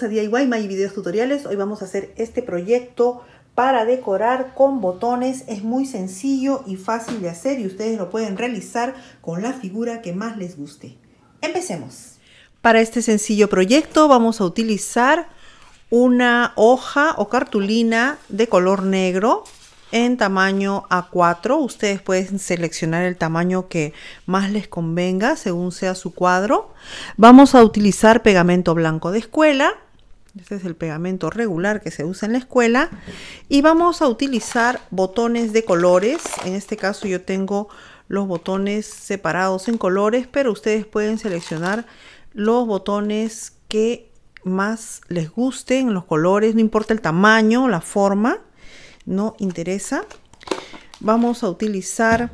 Bienvenidos a DIY My Videos Tutoriales. Hoy vamos a hacer este proyecto para decorar con botones. Es muy sencillo y fácil de hacer y ustedes lo pueden realizar con la figura que más les guste. Empecemos. Para este sencillo proyecto vamos a utilizar una hoja o cartulina de color negro en tamaño A4. Ustedes pueden seleccionar el tamaño que más les convenga según sea su cuadro. Vamos a utilizar pegamento blanco de escuela. Este es el pegamento regular que se usa en la escuela. Y vamos a utilizar botones de colores. En este caso yo tengo los botones separados en colores, pero ustedes pueden seleccionar los botones que más les gusten, los colores, no importa el tamaño, la forma no interesa. Vamos a utilizar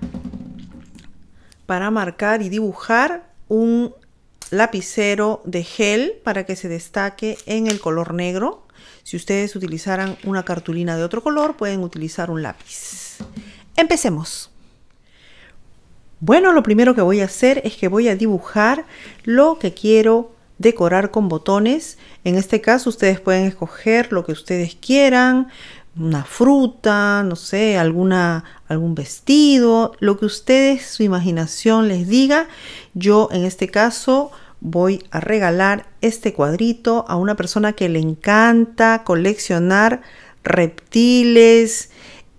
para marcar y dibujar un lapicero de gel para que se destaque en el color negro. Si ustedes utilizaran una cartulina de otro color, pueden utilizar un lápiz. Empecemos. Bueno, lo primero que voy a hacer es que voy a dibujar lo que quiero decorar con botones. En este caso ustedes pueden escoger lo que ustedes quieran, una fruta, no sé, alguna, algún vestido, lo que ustedes, su imaginación les diga. Yo en este caso voy a regalar este cuadrito a una persona que le encanta coleccionar reptiles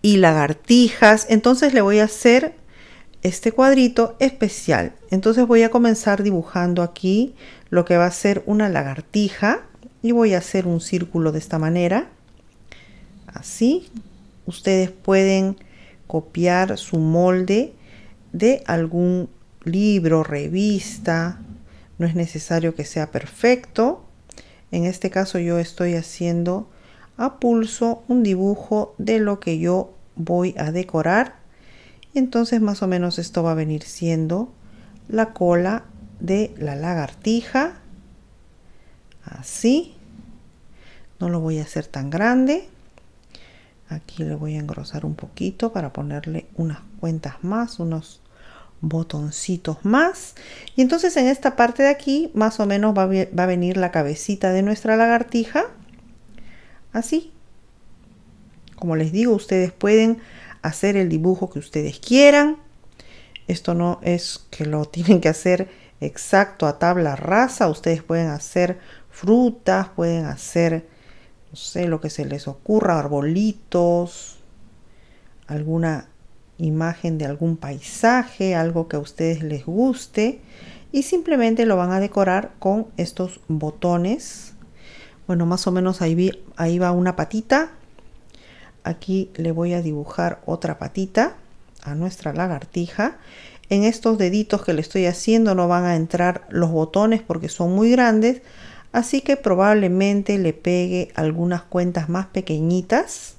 y lagartijas. Entonces le voy a hacer este cuadrito especial. Entonces voy a comenzar dibujando aquí lo que va a ser una lagartija y voy a hacer un círculo de esta manera Así ustedes pueden copiar su molde de algún libro, revista. No es necesario que sea perfecto. En este caso yo estoy haciendo a pulso un dibujo de lo que yo voy a decorar. entonces más o menos esto va a venir siendo la cola de la lagartija. Así. No lo voy a hacer tan grande aquí le voy a engrosar un poquito para ponerle unas cuentas más unos botoncitos más y entonces en esta parte de aquí más o menos va a, venir la cabecita de nuestra lagartija así como les digo ustedes pueden hacer el dibujo que ustedes quieran esto no es que lo tienen que hacer exacto a tabla rasa ustedes pueden hacer frutas pueden hacer no sé, lo que se les ocurra, arbolitos, alguna imagen de algún paisaje, algo que a ustedes les guste y simplemente lo van a decorar con estos botones. Bueno, más o menos ahí, ahí va una patita. Aquí le voy a dibujar otra patita a nuestra lagartija. En estos deditos que le estoy haciendo no van a entrar los botones porque son muy grandes, Así que probablemente le pegue algunas cuentas más pequeñitas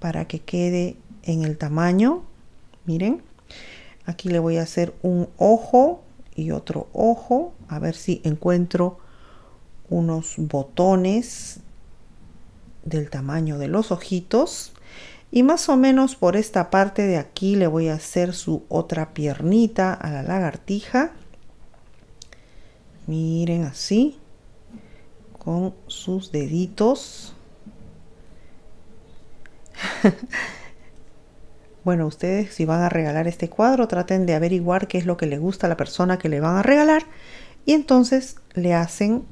para que quede en el tamaño. Miren, aquí le voy a hacer un ojo y otro ojo. A ver si encuentro unos botones del tamaño de los ojitos. Y más o menos por esta parte de aquí le voy a hacer su otra piernita a la lagartija miren así con sus deditos bueno ustedes si van a regalar este cuadro traten de averiguar qué es lo que le gusta a la persona que le van a regalar y entonces le hacen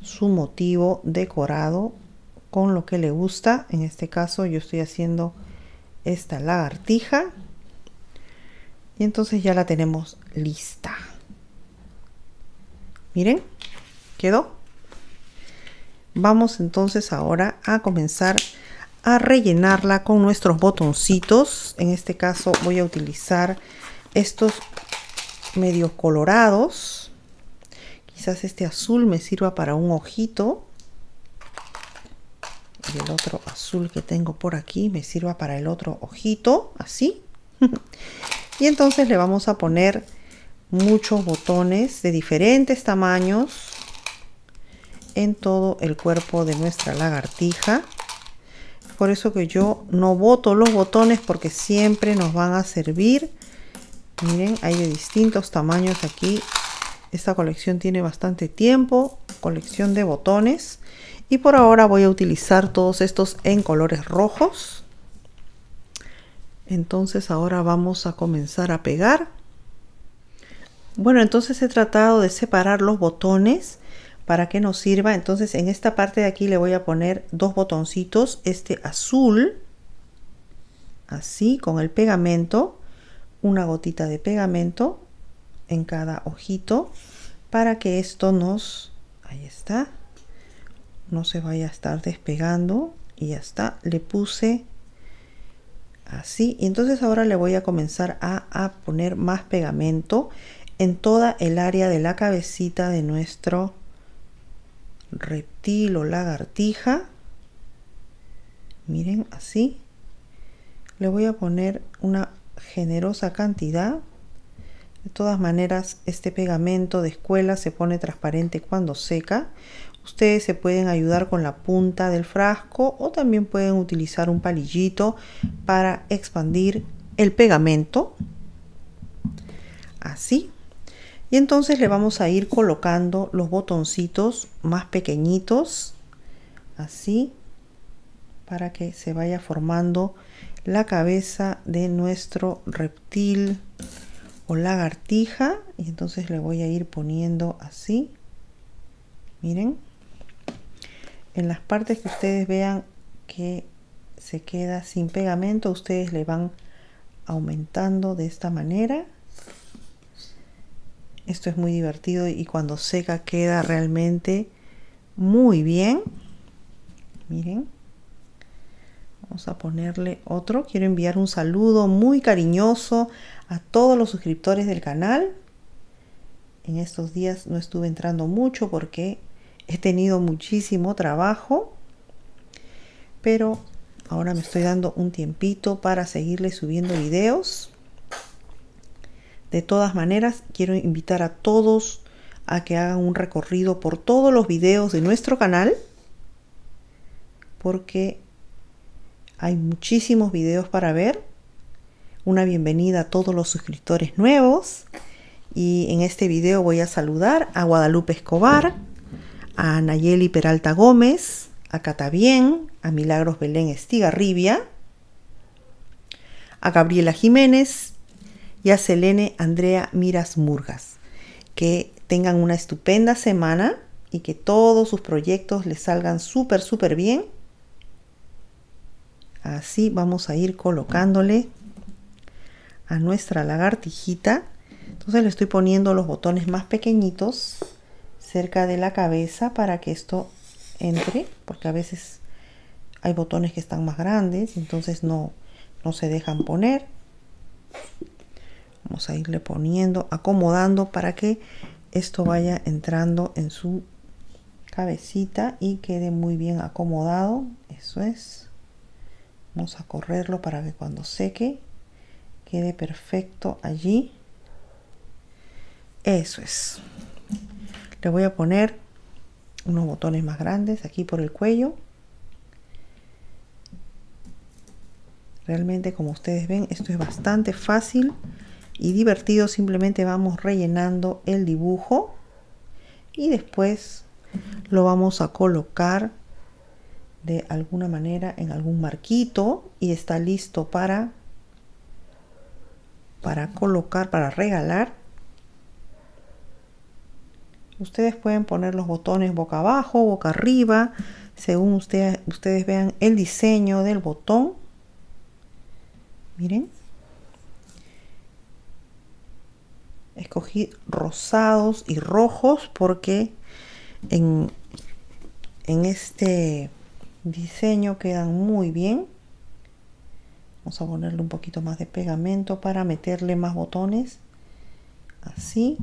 su motivo decorado con lo que le gusta en este caso yo estoy haciendo esta lagartija y entonces ya la tenemos lista Miren, quedó. Vamos entonces ahora a comenzar a rellenarla con nuestros botoncitos. En este caso voy a utilizar estos medios colorados. Quizás este azul me sirva para un ojito. Y el otro azul que tengo por aquí me sirva para el otro ojito, así. y entonces le vamos a poner muchos botones de diferentes tamaños en todo el cuerpo de nuestra lagartija. Por eso que yo no boto los botones porque siempre nos van a servir. Miren, hay de distintos tamaños aquí. Esta colección tiene bastante tiempo, colección de botones. Y por ahora voy a utilizar todos estos en colores rojos. Entonces ahora vamos a comenzar a pegar. Bueno, entonces he tratado de separar los botones para que nos sirva. Entonces en esta parte de aquí le voy a poner dos botoncitos, este azul, así con el pegamento, una gotita de pegamento en cada ojito para que esto nos, ahí está, no se vaya a estar despegando y ya está, le puse así y entonces ahora le voy a comenzar a, a poner más pegamento en toda el área de la cabecita de nuestro reptil o lagartija. Miren, así. Le voy a poner una generosa cantidad. De todas maneras, este pegamento de escuela se pone transparente cuando seca. Ustedes se pueden ayudar con la punta del frasco o también pueden utilizar un palillito para expandir el pegamento. Así. Y entonces le vamos a ir colocando los botoncitos más pequeñitos, así, para que se vaya formando la cabeza de nuestro reptil o lagartija. Y entonces le voy a ir poniendo así, miren, en las partes que ustedes vean que se queda sin pegamento, ustedes le van aumentando de esta manera esto es muy divertido y cuando seca queda realmente muy bien. Miren. Vamos a ponerle otro. Quiero enviar un saludo muy cariñoso a todos los suscriptores del canal. En estos días no estuve entrando mucho porque he tenido muchísimo trabajo. Pero ahora me estoy dando un tiempito para seguirle subiendo videos. De todas maneras, quiero invitar a todos a que hagan un recorrido por todos los videos de nuestro canal porque hay muchísimos videos para ver. Una bienvenida a todos los suscriptores nuevos. Y en este video voy a saludar a Guadalupe Escobar, a Nayeli Peralta Gómez, a Catabien, a Milagros Belén Estigarribia, a Gabriela Jiménez, y a Selene Andrea Miras Murgas. Que tengan una estupenda semana y que todos sus proyectos les salgan súper, súper bien. Así vamos a ir colocándole a nuestra lagartijita. Entonces le estoy poniendo los botones más pequeñitos cerca de la cabeza para que esto entre, porque a veces hay botones que están más grandes, entonces no, no se dejan poner. Vamos a irle poniendo, acomodando para que esto vaya entrando en su cabecita y quede muy bien acomodado. Eso es. Vamos a correrlo para que cuando seque quede perfecto allí. Eso es. Le voy a poner unos botones más grandes aquí por el cuello. Realmente como ustedes ven esto es bastante fácil y divertido simplemente vamos rellenando el dibujo y después lo vamos a colocar de alguna manera en algún marquito y está listo para para colocar para regalar ustedes pueden poner los botones boca abajo boca arriba según ustedes ustedes vean el diseño del botón miren escogí rosados y rojos porque en, en este diseño quedan muy bien vamos a ponerle un poquito más de pegamento para meterle más botones así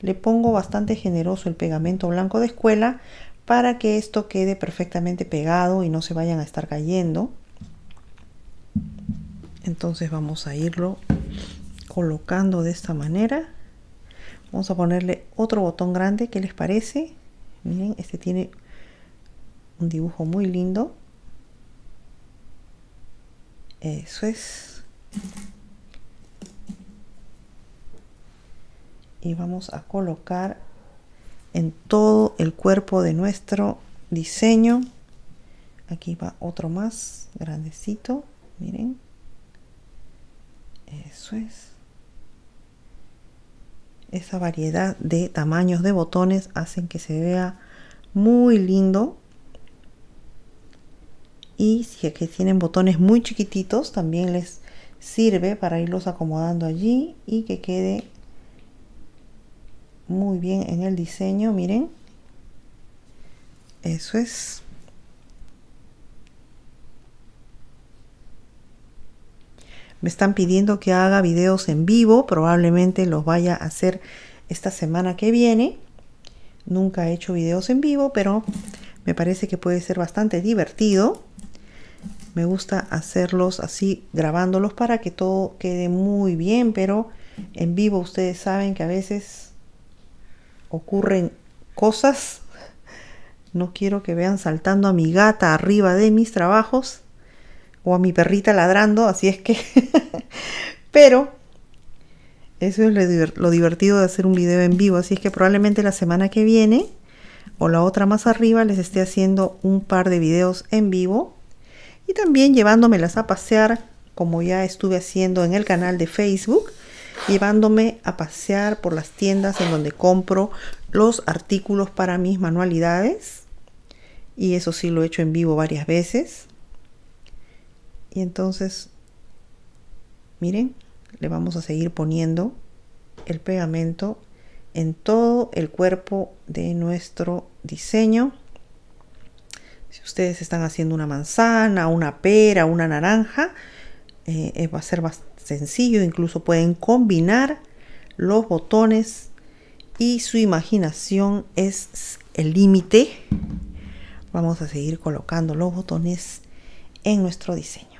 le pongo bastante generoso el pegamento blanco de escuela para que esto quede perfectamente pegado y no se vayan a estar cayendo entonces vamos a irlo colocando de esta manera vamos a ponerle otro botón grande ¿Qué les parece miren este tiene un dibujo muy lindo eso es y vamos a colocar en todo el cuerpo de nuestro diseño aquí va otro más grandecito miren eso es esa variedad de tamaños de botones hacen que se vea muy lindo y si es que tienen botones muy chiquititos también les sirve para irlos acomodando allí y que quede muy bien en el diseño miren eso es Me están pidiendo que haga videos en vivo, probablemente los vaya a hacer esta semana que viene. Nunca he hecho videos en vivo, pero me parece que puede ser bastante divertido. Me gusta hacerlos así, grabándolos para que todo quede muy bien, pero en vivo ustedes saben que a veces ocurren cosas. No quiero que vean saltando a mi gata arriba de mis trabajos o a mi perrita ladrando, así es que... Pero eso es lo divertido de hacer un video en vivo, así es que probablemente la semana que viene o la otra más arriba les esté haciendo un par de videos en vivo y también llevándomelas a pasear como ya estuve haciendo en el canal de Facebook, llevándome a pasear por las tiendas en donde compro los artículos para mis manualidades y eso sí lo he hecho en vivo varias veces. Y entonces, miren, le vamos a seguir poniendo el pegamento en todo el cuerpo de nuestro diseño. Si ustedes están haciendo una manzana, una pera, una naranja, eh, eh, va a ser más sencillo. Incluso pueden combinar los botones y su imaginación es el límite. Vamos a seguir colocando los botones en nuestro diseño.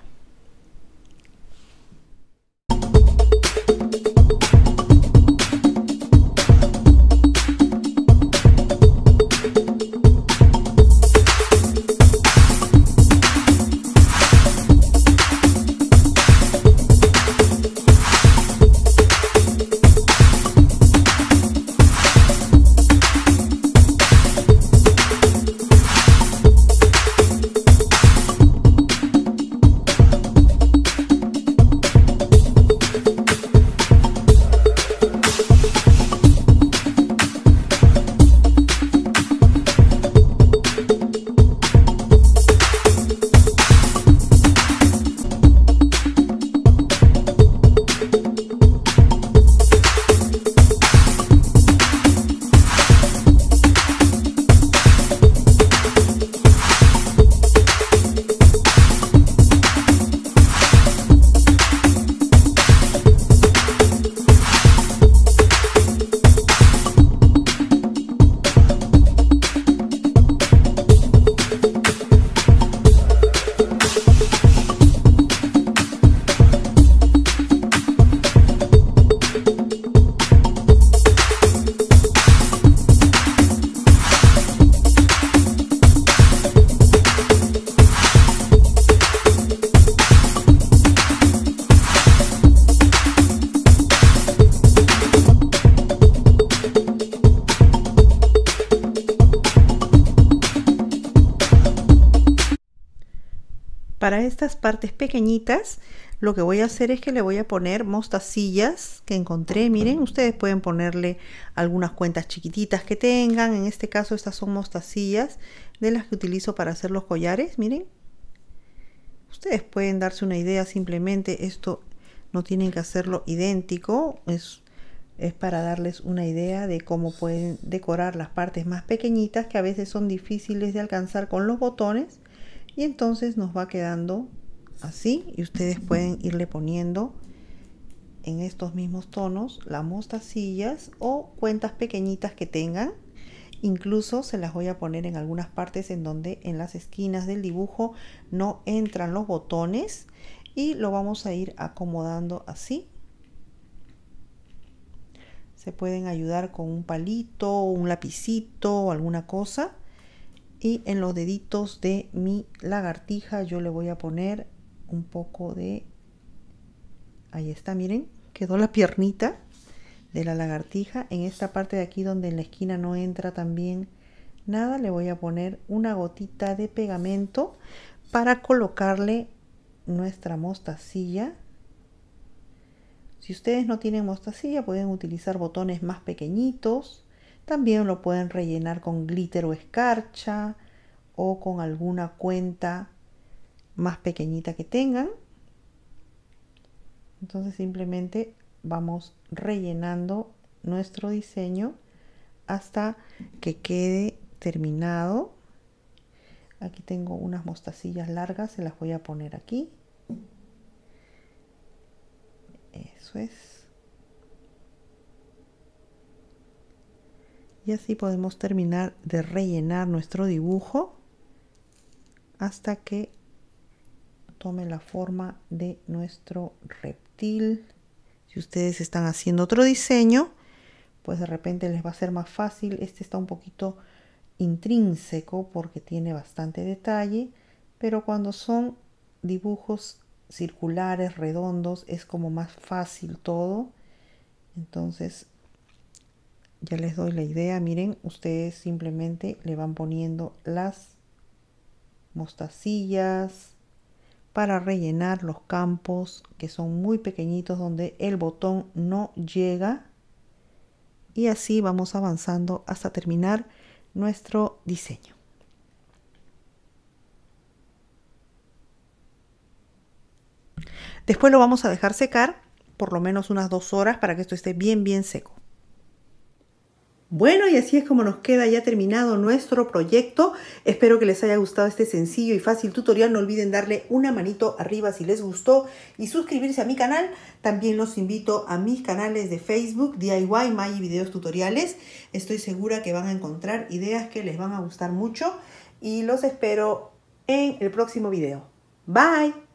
estas partes pequeñitas lo que voy a hacer es que le voy a poner mostacillas que encontré. Miren, ustedes pueden ponerle algunas cuentas chiquititas que tengan. En este caso estas son mostacillas de las que utilizo para hacer los collares. Miren, ustedes pueden darse una idea simplemente. Esto no tienen que hacerlo idéntico. Es, es para darles una idea de cómo pueden decorar las partes más pequeñitas que a veces son difíciles de alcanzar con los botones y entonces nos va quedando así y ustedes pueden irle poniendo en estos mismos tonos las mostacillas o cuentas pequeñitas que tengan. Incluso se las voy a poner en algunas partes en donde en las esquinas del dibujo no entran los botones y lo vamos a ir acomodando así. Se pueden ayudar con un palito, un lapicito o alguna cosa en los deditos de mi lagartija yo le voy a poner un poco de ahí está miren quedó la piernita de la lagartija en esta parte de aquí donde en la esquina no entra también nada le voy a poner una gotita de pegamento para colocarle nuestra mostacilla si ustedes no tienen mostacilla pueden utilizar botones más pequeñitos también lo pueden rellenar con glitter o escarcha o con alguna cuenta más pequeñita que tengan. Entonces simplemente vamos rellenando nuestro diseño hasta que quede terminado. Aquí tengo unas mostacillas largas, se las voy a poner aquí. Eso es. y así podemos terminar de rellenar nuestro dibujo hasta que tome la forma de nuestro reptil si ustedes están haciendo otro diseño pues de repente les va a ser más fácil este está un poquito intrínseco porque tiene bastante detalle pero cuando son dibujos circulares redondos es como más fácil todo entonces ya les doy la idea, miren, ustedes simplemente le van poniendo las mostacillas para rellenar los campos que son muy pequeñitos donde el botón no llega y así vamos avanzando hasta terminar nuestro diseño. Después lo vamos a dejar secar por lo menos unas dos horas para que esto esté bien bien seco. Bueno, y así es como nos queda ya terminado nuestro proyecto. Espero que les haya gustado este sencillo y fácil tutorial. No olviden darle una manito arriba si les gustó y suscribirse a mi canal. También los invito a mis canales de Facebook, DIY, My Videos Tutoriales. Estoy segura que van a encontrar ideas que les van a gustar mucho y los espero en el próximo video. Bye.